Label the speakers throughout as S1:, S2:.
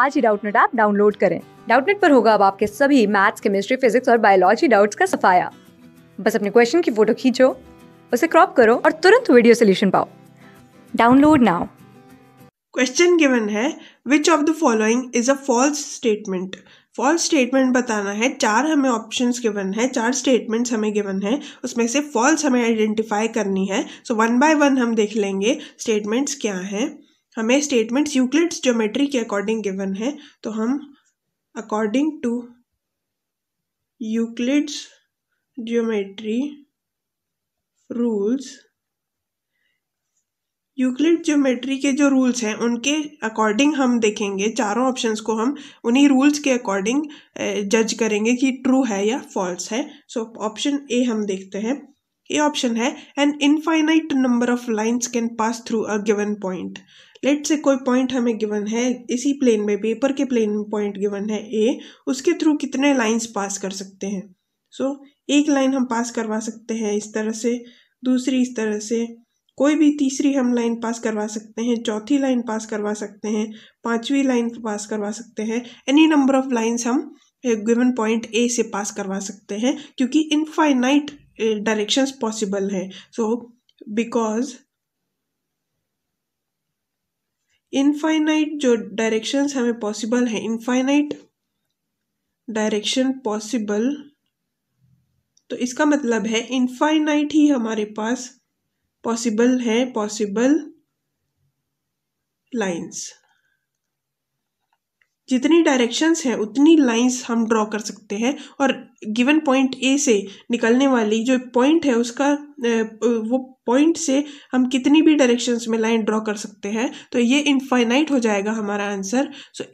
S1: आज ही Doubtnut app download करें डाउटनेट पर होगा अब आपके सभी मैथ्स केमिस्ट्री फिजिक्स और बायोलॉजी डाउट्स का सफाया बस अपने क्वेश्चन की फोटो खींचो उसे क्रॉप करो और तुरंत वीडियो सोल्यूशन पाओ डाउनलोड नाउ
S2: क्वेश्चन गिवन है which of the following is a false statement false statement बताना है चार हमें ऑप्शंस गिवन है चार स्टेटमेंट्स हमें गिवन है उसमें से फॉल्स हमें आइडेंटिफाई करनी है सो वन बाय वन हम देख लेंगे स्टेटमेंट्स क्या हैं हमें स्टेटमेंट्स यूक्लिड्स ज्योमेट्री के अकॉर्डिंग गिवन है तो हम according to Euclid's geometry rules Euclid geometry के जो रूल्स हैं उनके अकॉर्डिंग हम देखेंगे चारों ऑप्शंस को हम उन्हीं रूल्स के अकॉर्डिंग जज eh, करेंगे कि ट्रू है या फॉल्स है सो ऑप्शन ए हम देखते हैं ये ऑप्शन है an infinite number of lines can pass through a given point let's say कोई पॉइंट हमें गिवन है इसी प्लेन में पेपर के प्लेन में पॉइंट गिवन है ए उसके थ्रू कितने लाइन्स पास कर सकते हैं सो so, एक लाइन हम पास करवा सकते हैं इस तरह से दूसरी इस तरह से कोई भी तीसरी हम लाइन पास करवा सकते हैं चौथी लाइन पास करवा सकते हैं पांचवी लाइन पास करवा सकते हैं एनी नंबर ऑफ लाइंस हम गिवन पॉइंट ए से पास करवा सकते हैं क्योंकि इनफाइनाइट Uh, directions पॉसिबल है सो बिकॉज इनफाइनाइट जो डायरेक्शंस हमें पॉसिबल है इनफाइनाइट डायरेक्शन पॉसिबल तो इसका मतलब है इनफाइनाइट ही हमारे पास पॉसिबल है पॉसिबल लाइन्स जितनी डायरेक्शंस हैं उतनी लाइंस हम ड्रॉ कर सकते हैं और गिवन पॉइंट ए से निकलने वाली जो पॉइंट है उसका वो पॉइंट से हम कितनी भी डायरेक्शंस में लाइन ड्रॉ कर सकते हैं तो ये इनफाइनाइट हो जाएगा हमारा आंसर सो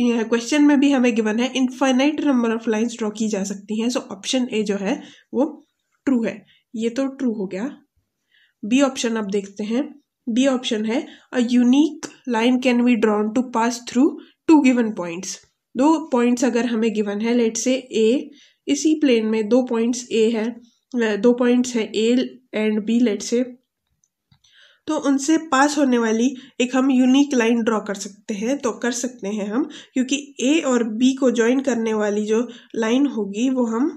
S2: क्वेश्चन में भी हमें गिवन है infinite number of lines draw की जा सकती हैं सो ऑप्शन ए जो है वो ट्रू है ये तो ट्रू हो गया बी ऑप्शन आप देखते हैं बी ऑप्शन है a unique line can be drawn to pass through two given points दो पॉइंट्स अगर हमें गिवन है लेट से ए इसी प्लेन में दो पॉइंट्स ए है दो पॉइंट्स है ए एंड बी लेट से तो उनसे पास होने वाली एक हम यूनिक लाइन ड्रॉ कर सकते हैं तो कर सकते हैं हम क्योंकि ए और बी को ज्वाइन करने वाली जो लाइन होगी वो हम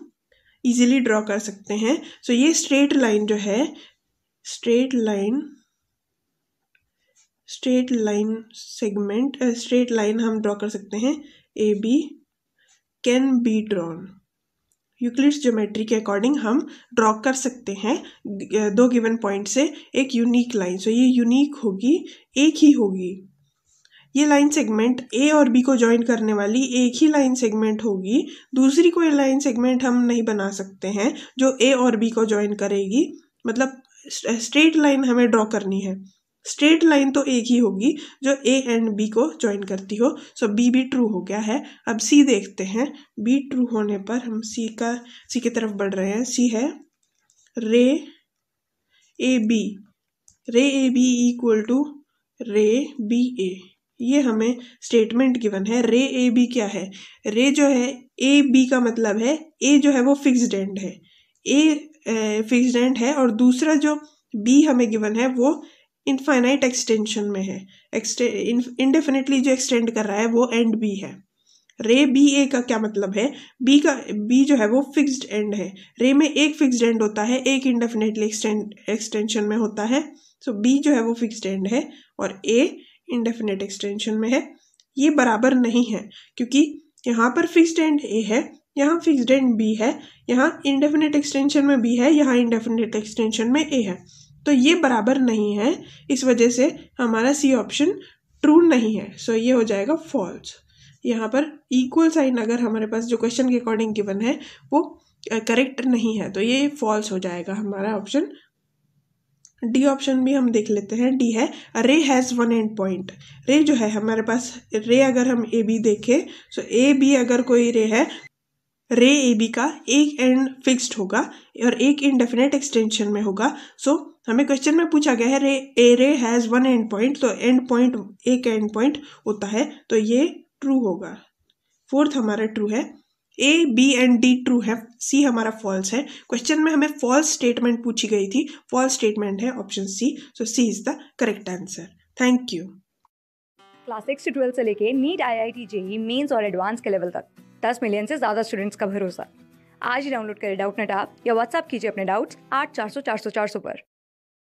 S2: इजीली ड्रॉ कर सकते हैं सो so ये स्ट्रेट लाइन जो है straight line straight line segment straight line हम ड्रॉ कर सकते हैं A B can be drawn Euclid's geometry के अकॉर्डिंग हम ड्रॉ कर सकते हैं दो गिवन पॉइंट से एक यूनिक लाइन सो ये यूनिक होगी एक ही होगी ये लाइन सेगमेंट ए और बी को ज्वाइन करने वाली एक ही लाइन सेगमेंट होगी दूसरी कोई लाइन सेगमेंट हम नहीं बना सकते हैं जो ए और बी को ज्वाइन करेगी मतलब स्ट्रेट लाइन हमें ड्रॉ करनी है स्ट्रेट लाइन तो एक ही होगी जो ए एंड बी को ज्वाइन करती हो सो बी भी ट्रू हो गया है अब सी देखते हैं बी ट्रू होने पर हम सी का सी की तरफ बढ़ रहे हैं सी है ray A B ray A B equal to ray B A ये हमें स्टेटमेंट गिवन है रे ए बी क्या है रे जो है ए बी का मतलब है ए जो है वो फिक्स्ड एंड है ए फिक्स्ड एंड है और दूसरा जो बी हमें गिवन है वो इनफाइनाइट एक्सटेंशन में है इनडेफिनेटली जो एक्सटेंड कर रहा है वो एंड बी है रे बी ए का क्या मतलब है बी का बी जो है वो फिक्स्ड एंड है रे में एक फिक्स्ड एंड होता है एक इंडेफिनेटली एक्सटेंड एक्सटेंशन में होता है सो बी जो है वो फिक्स्ड एंड है और ए इंडेफिनेट एक्सटेंशन में है ये बराबर नहीं है क्योंकि यहाँ पर फिक्स्ड एंड ए है यहाँ फिक्स्ड एंड बी है यहाँ इंडेफिनेट एक्सटेंशन में बी है यहाँ इंडेफिनेट एक्सटेंशन में ए है तो ये बराबर नहीं है इस वजह से हमारा सी ऑप्शन ट्रू नहीं है सो so, ये हो जाएगा फॉल्स यहाँ पर इक्वल साइन अगर हमारे पास जो क्वेश्चन के अकॉर्डिंग गिवन है वो करेक्ट नहीं है तो ये फॉल्स हो जाएगा हमारा ऑप्शन डी ऑप्शन भी हम देख लेते हैं डी है रे हैज़ वन एंड पॉइंट रे जो है हमारे पास रे अगर हम ए बी देखें सो ए बी अगर कोई रे है रे ए बी का एक एंड फिक्स्ड होगा और एक इनडेफिनेट एक्सटेंशन में होगा सो so, हमें क्वेश्चन में पूछा गया है ray A ray has one end point तो एंड पॉइंट एक एंड पॉइंट होता है तो ये ट्रू होगा फोर्थ हमारा ट्रू है A B and D true है सी हमारा फॉल्स है क्वेश्चन में हमें फॉल्स स्टेटमेंट पूछी गई थी फॉल्स स्टेटमेंट है option C so C is the correct answer thank you
S1: class six से ट्वेल्थ से लेके NEET I I T JEE mains और एडवांस के लेवल तक दस मिलियन से ज़्यादा स्टूडेंट्स का भरोसा आज ही डाउनलोड करें डाउट नेट आप या व्हाट्सअप कीजिए अपने डाउट्स आठ चार सौ चार सौ चार सौ पर